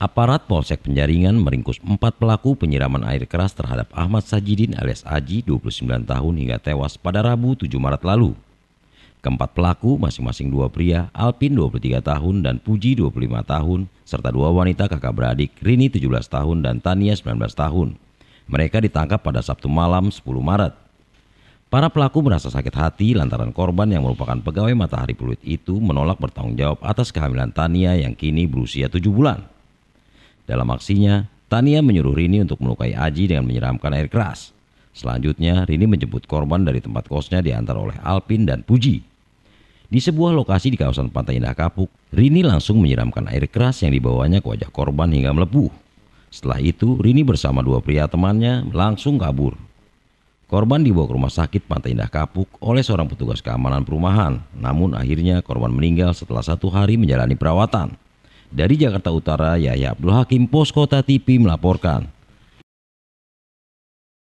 Aparat Polsek Penjaringan meringkus empat pelaku penyiraman air keras terhadap Ahmad Sajidin alias Aji, 29 tahun hingga tewas pada Rabu 7 Maret lalu. Keempat pelaku masing-masing dua pria, Alpin 23 tahun dan Puji 25 tahun, serta dua wanita kakak beradik, Rini 17 tahun dan Tania 19 tahun. Mereka ditangkap pada Sabtu malam 10 Maret. Para pelaku merasa sakit hati lantaran korban yang merupakan pegawai Matahari Pluit itu menolak bertanggung jawab atas kehamilan Tania yang kini berusia 7 bulan. Dalam aksinya, Tania menyuruh Rini untuk melukai Aji dengan menyeramkan air keras. Selanjutnya, Rini menjemput korban dari tempat kosnya diantar oleh Alpin dan Puji. Di sebuah lokasi di kawasan Pantai Indah Kapuk, Rini langsung menyiramkan air keras yang dibawanya ke wajah korban hingga melepuh. Setelah itu, Rini bersama dua pria temannya langsung kabur. Korban dibawa ke rumah sakit Pantai Indah Kapuk oleh seorang petugas keamanan perumahan. Namun akhirnya korban meninggal setelah satu hari menjalani perawatan. Dari Jakarta Utara, Yaya Abdul Hakim Poskota TV melaporkan.